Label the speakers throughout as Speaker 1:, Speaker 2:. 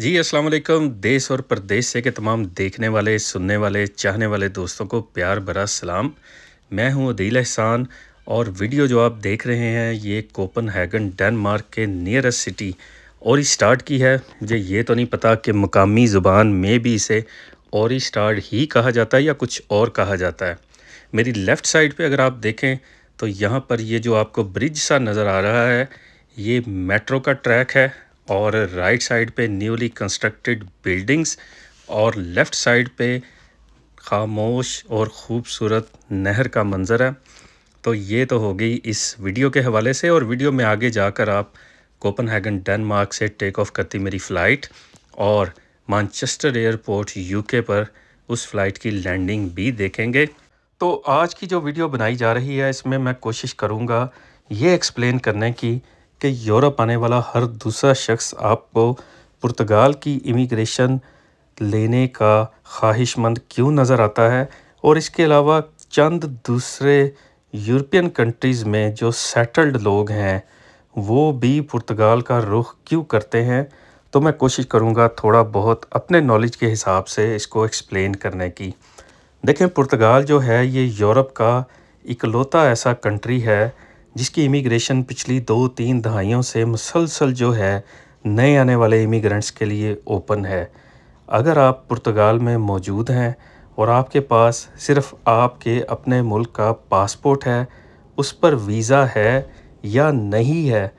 Speaker 1: जी अस्सलाम वालेकुम देश और प्रदेश से के तमाम देखने वाले सुनने वाले चाहने वाले दोस्तों को प्यार भरा सलाम मैं हूं अदील एहसान और वीडियो जो आप देख रहे हैं ये कोपन हैगन डेनमार्क के नियरेस्ट सिटी और स्टार्ट की है मुझे ये तो नहीं पता कि मकामी ज़ुबान में भी इसे और स्टार्ट ही कहा जाता है या कुछ और कहा जाता है मेरी लेफ़्ट साइड पर अगर आप देखें तो यहाँ पर ये जो आपको ब्रिज सा नज़र आ रहा है ये मेट्रो का ट्रैक है और राइट साइड पे न्यूली कंस्ट्रक्टेड बिल्डिंग्स और लेफ़्ट साइड पे खामोश और ख़ूबसूरत नहर का मंज़र है तो ये तो हो गई इस वीडियो के हवाले से और वीडियो में आगे जाकर आप कोपनहेगन डेनमार्क से टेक ऑफ करती मेरी फ़्लाइट और मानचेस्टर एयरपोर्ट यूके पर उस फ़्लाइट की लैंडिंग भी देखेंगे तो आज की जो वीडियो बनाई जा रही है इसमें मैं कोशिश करूँगा ये एक्सप्लेन करने की कि यूरोप आने वाला हर दूसरा शख्स आपको पुर्तगाल की इमिग्रेशन लेने का ख्वाहिशमंद क्यों नज़र आता है और इसके अलावा चंद दूसरे यूरोपियन कंट्रीज़ में जो सेटल्ड लोग हैं वो भी पुर्तगाल का रुख क्यों करते हैं तो मैं कोशिश करूँगा थोड़ा बहुत अपने नॉलेज के हिसाब से इसको एक्सप्लेन करने की देखें पुर्तगाल जो है ये यूरोप का इकलौता ऐसा कंट्री है जिसकी इमिग्रेशन पिछली दो तीन दहाइयों से मुसलसल जो है नए आने वाले इमिग्रेंट्स के लिए ओपन है अगर आप पुर्तगाल में मौजूद हैं और आपके पास सिर्फ आपके अपने मुल्क का पासपोर्ट है उस पर वीज़ा है या नहीं है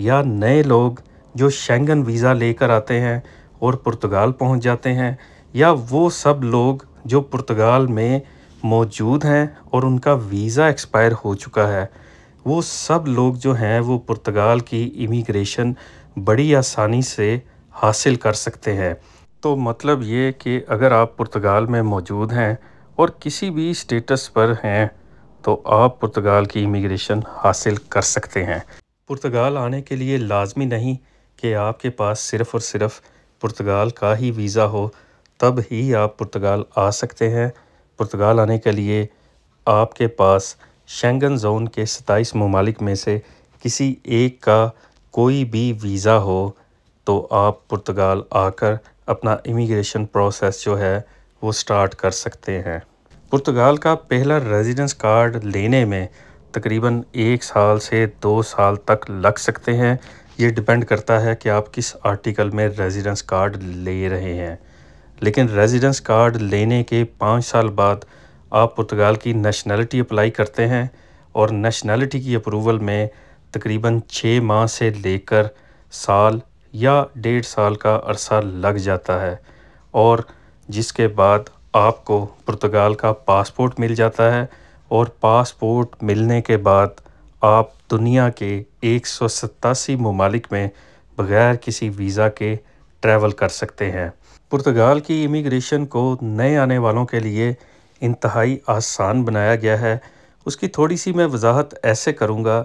Speaker 1: या नए लोग जो शेंगन वीज़ा लेकर आते हैं और पुर्तगाल पहुंच जाते हैं या वो सब लोग जो पुर्तगाल में मौजूद हैं और उनका वीज़ा एक्सपायर हो चुका है वो सब लोग जो हैं वो पुर्तगाल की इमिग्रेशन बड़ी आसानी से हासिल कर सकते हैं तो मतलब ये कि अगर आप पुर्तगाल में मौजूद हैं और किसी भी स्टेटस पर हैं तो आप पुर्तगाल की इमिग्रेशन हासिल कर सकते हैं पुर्तगाल आने के लिए लाजमी नहीं कि आपके पास सिर्फ़ और सिर्फ पुर्तगाल का ही वीज़ा हो तब ही आप पुर्तगाल आ सकते हैं पुर्तगाल आने के लिए आपके पास शेंगन जोन के सताईस ममालिक में से किसी एक का कोई भी वीज़ा हो तो आप पुर्तगाल आकर अपना इमिग्रेशन प्रोसेस जो है वो स्टार्ट कर सकते हैं पुर्तगाल का पहला रेजिडेंस कार्ड लेने में तकरीबन एक साल से दो साल तक लग सकते हैं ये डिपेंड करता है कि आप किस आर्टिकल में रेजिडेंस कार्ड ले रहे हैं लेकिन रेजिडेंस कार्ड लेने के पाँच साल बाद आप पुर्तगाल की नेशनलिटी अप्लाई करते हैं और नेशनलिटी की अप्रूवल में तकरीबन छः माह से लेकर साल या डेढ़ साल का अरसा लग जाता है और जिसके बाद आपको पुर्तगाल का पासपोर्ट मिल जाता है और पासपोर्ट मिलने के बाद आप दुनिया के एक सौ सतासी ममालिक में बग़ैर किसी वीज़ा के ट्रैवल कर सकते हैं पुर्तगाल की इमिग्रेशन को नए आने वालों के लिए इंतहाई आसान बनाया गया है उसकी थोड़ी सी मैं वजाहत ऐसे करूँगा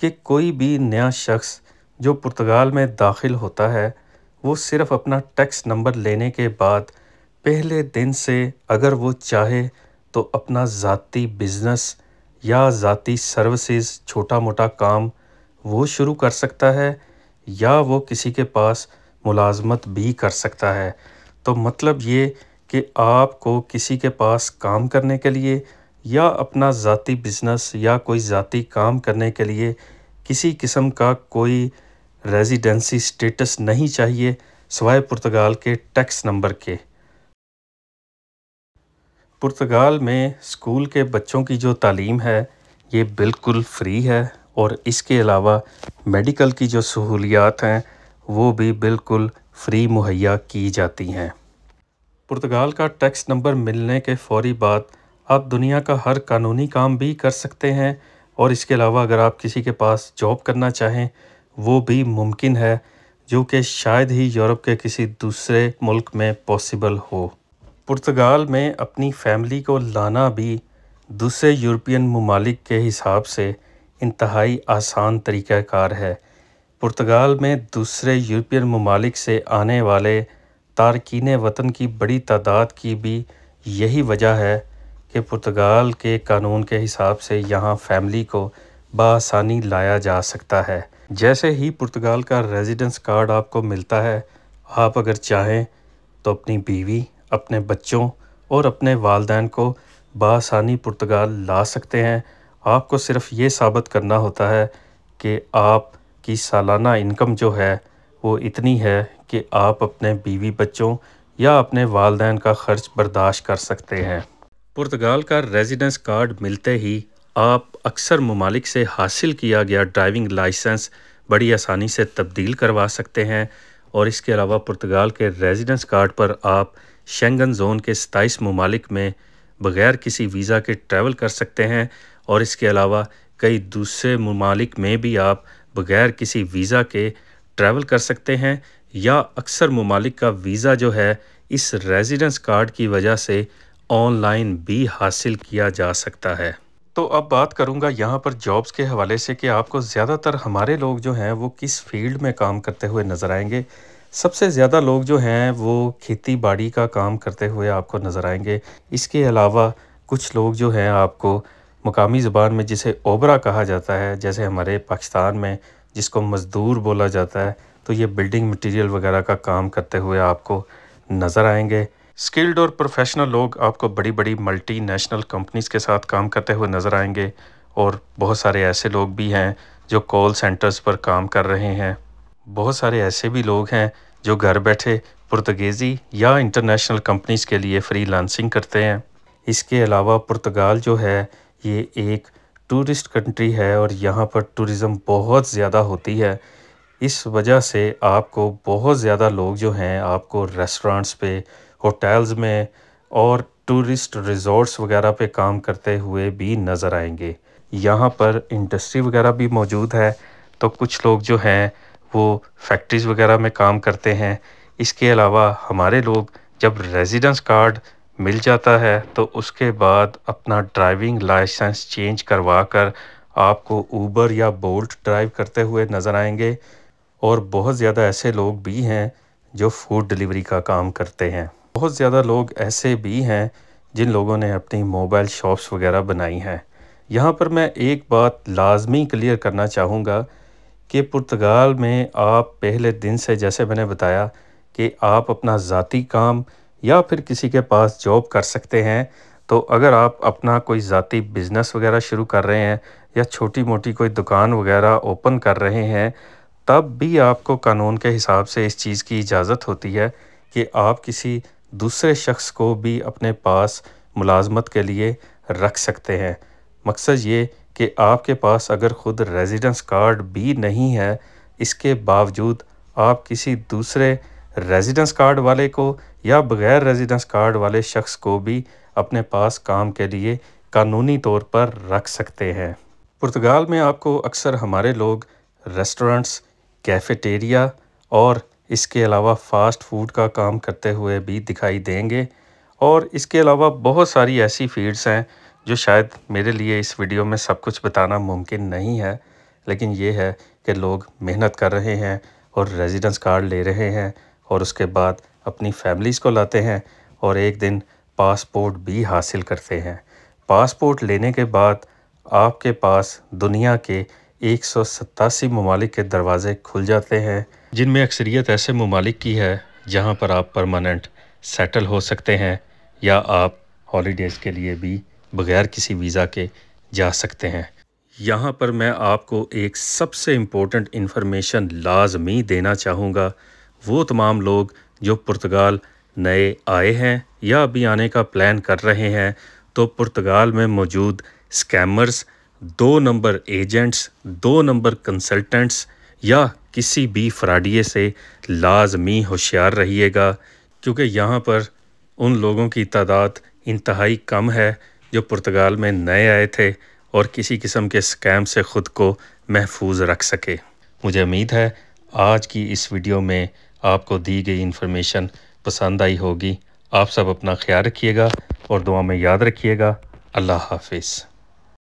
Speaker 1: कि कोई भी नया शख्स जो पुर्तगाल में दाखिल होता है वो सिर्फ अपना टैक्स नंबर लेने के बाद पहले दिन से अगर वो चाहे तो अपना ज़ाती बिज़नेस या ज़ाती सर्विसेज छोटा मोटा काम वो शुरू कर सकता है या वो किसी के पास मुलाजमत भी कर सकता है तो मतलब ये कि आपको किसी के पास काम करने के लिए या अपना ज़ाती बिज़नेस या कोई ज़ाती काम करने के लिए किसी किस्म का कोई रेजिडेंसी स्टेटस नहीं चाहिए सवाए पुर्तगाल के टैक्स नंबर के पुर्तगाल में स्कूल के बच्चों की जो तालीम है ये बिल्कुल फ्री है और इसके अलावा मेडिकल की जो सहूलियात हैं वो भी बिल्कुल फ्री मुहैया की जाती हैं पुर्तगाल का टैक्स नंबर मिलने के फौरी बाद आप दुनिया का हर कानूनी काम भी कर सकते हैं और इसके अलावा अगर आप किसी के पास जॉब करना चाहें वो भी मुमकिन है जो कि शायद ही यूरोप के किसी दूसरे मुल्क में पॉसिबल हो पुर्तगाल में अपनी फैमिली को लाना भी दूसरे यूरोपियन ममालिक के हिसाब से इंतहाई आसान तरीक़ाकार है पुर्तगाल में दूसरे यूरोपियन ममालिक से आने वाले तारकिन वतन की बड़ी तादाद की भी यही वजह है कि पुर्तगाल के कानून के हिसाब से यहाँ फैमिली को बसानी लाया जा सकता है जैसे ही पुर्तगाल का रेजिडेंस कार्ड आपको मिलता है आप अगर चाहें तो अपनी बीवी अपने बच्चों और अपने वालदेन को बसानी पुर्तगाल ला सकते हैं आपको सिर्फ ये साबित करना होता है कि आपकी सालाना इनकम जो है वो इतनी है कि आप अपने बीवी बच्चों या अपने वालदेन का खर्च बर्दाश्त कर सकते हैं पुर्तगाल का रेजिडेंस कार्ड मिलते ही आप अक्सर ममालिक से हासिल किया गया ड्राइविंग लाइसेंस बड़ी आसानी से तब्दील करवा सकते हैं और इसके अलावा पुर्तगाल के रेजिडेंस कार्ड पर आप शेंगन जोन के सताईस ममालिक में बग़ैर किसी वीज़ा के ट्रैवल कर सकते हैं और इसके अलावा कई दूसरे ममालिक में भी आप बग़ैर किसी वीज़ा के ट्रैवल कर सकते हैं या अक्सर ममालिक का वीज़ा जो है इस रेजिडेंस कार्ड की वजह से ऑनलाइन भी हासिल किया जा सकता है तो अब बात करूंगा यहाँ पर जॉब्स के हवाले से कि आपको ज़्यादातर हमारे लोग जो हैं वो किस फील्ड में काम करते हुए नज़र आएंगे सबसे ज़्यादा लोग जो हैं वो खेती बाड़ी का काम करते हुए आपको नज़र आएंगे इसके अलावा कुछ लोग जो हैं आपको मकामी ज़बान में जिसे ओबरा कहा जाता है जैसे हमारे पाकिस्तान में जिसको मज़दूर बोला जाता है तो ये बिल्डिंग मटेरियल वगैरह का काम करते हुए आपको नज़र आएंगे स्किल्ड और प्रोफेशनल लोग आपको बड़ी बड़ी मल्टी नेशनल कंपनीज़ के साथ काम करते हुए नज़र आएंगे और बहुत सारे ऐसे लोग भी हैं जो कॉल सेंटर्स पर काम कर रहे हैं बहुत सारे ऐसे भी लोग हैं जो घर बैठे पुर्तगेज़ी या इंटरनेशनल कंपनीज़ के लिए फ्री करते हैं इसके अलावा पुर्तगाल जो है ये एक टूरिस्ट कंट्री है और यहाँ पर टूरिज़म बहुत ज़्यादा होती है इस वजह से आपको बहुत ज़्यादा लोग जो हैं आपको रेस्टोरेंट्स पे होटल्स में और टूरिस्ट रिजॉर्ट्स वगैरह पे काम करते हुए भी नज़र आएंगे यहाँ पर इंडस्ट्री वगैरह भी मौजूद है तो कुछ लोग जो हैं वो फैक्ट्रीज़ वगैरह में काम करते हैं इसके अलावा हमारे लोग जब रेजिडेंस कार्ड मिल जाता है तो उसके बाद अपना ड्राइविंग लाइसेंस चेंज करवा कर आपको ऊबर या बोल्ट ड्राइव करते हुए नज़र आएंगे और बहुत ज़्यादा ऐसे लोग भी हैं जो फूड डिलीवरी का काम करते हैं बहुत ज़्यादा लोग ऐसे भी हैं जिन लोगों ने अपनी मोबाइल शॉप्स वगैरह बनाई हैं यहाँ पर मैं एक बात लाजमी क्लियर करना चाहूँगा कि पुर्तगाल में आप पहले दिन से जैसे मैंने बताया कि आप अपना ज़ाती काम या फिर किसी के पास जॉब कर सकते हैं तो अगर आप अपना कोई ज़ाती बिज़नेस वगैरह शुरू कर रहे हैं या छोटी मोटी कोई दुकान वगैरह ओपन कर रहे हैं तब भी आपको कानून के हिसाब से इस चीज़ की इजाज़त होती है कि आप किसी दूसरे शख्स को भी अपने पास मुलाजमत के लिए रख सकते हैं मकसद ये कि आपके पास अगर ख़ुद रेजिडेंस कार्ड भी नहीं है इसके बावजूद आप किसी दूसरे रेजिडेंस कार्ड वाले को या बगैर रेजिडेंस कार्ड वाले शख्स को भी अपने पास काम के लिए कानूनी तौर पर रख सकते हैं पुर्तगाल में आपको अक्सर हमारे लोग रेस्टोरेंट्स कैफेटेरिया और इसके अलावा फ़ास्ट फूड का काम करते हुए भी दिखाई देंगे और इसके अलावा बहुत सारी ऐसी फील्ड्स हैं जो शायद मेरे लिए इस वीडियो में सब कुछ बताना मुमकिन नहीं है लेकिन ये है कि लोग मेहनत कर रहे हैं और रेजिडेंस कार्ड ले रहे हैं और उसके बाद अपनी फैमिलीज़ को लाते हैं और एक दिन पासपोर्ट भी हासिल करते हैं पासपोर्ट लेने के बाद आपके पास दुनिया के एक सौ सतासी ममालिक के दरवाज़े खुल जाते हैं जिनमें अक्सरियत ऐसे ममालिक की है जहाँ पर आप परमानेंट सेटल हो सकते हैं या आप हॉलीडेज़ के लिए भी बग़ैर किसी वीज़ा के जा सकते हैं यहाँ पर मैं आपको एक सबसे इम्पोर्टेंट इन्फॉर्मेशन लाजमी देना चाहूँगा वो तमाम लोग जो पुर्तगाल नए आए हैं या अभी आने का प्लान कर रहे हैं तो पुर्तगाल में मौजूद स्कैमर्स दो नंबर एजेंट्स दो नंबर कंसल्टेंट्स या किसी भी फ्राडिये से लाजमी होशियार रहिएगा क्योंकि यहाँ पर उन लोगों की तादाद इंतहाई कम है जो पुर्तगाल में नए आए थे और किसी किस्म के स्कैम से ख़ुद को महफूज रख सके मुझे उम्मीद है आज की इस वीडियो में आपको दी गई इन्फॉर्मेशन पसंद आई होगी आप सब अपना ख्याल रखिएगा और दुआ में याद रखिएगा अल्लाह हाफिज़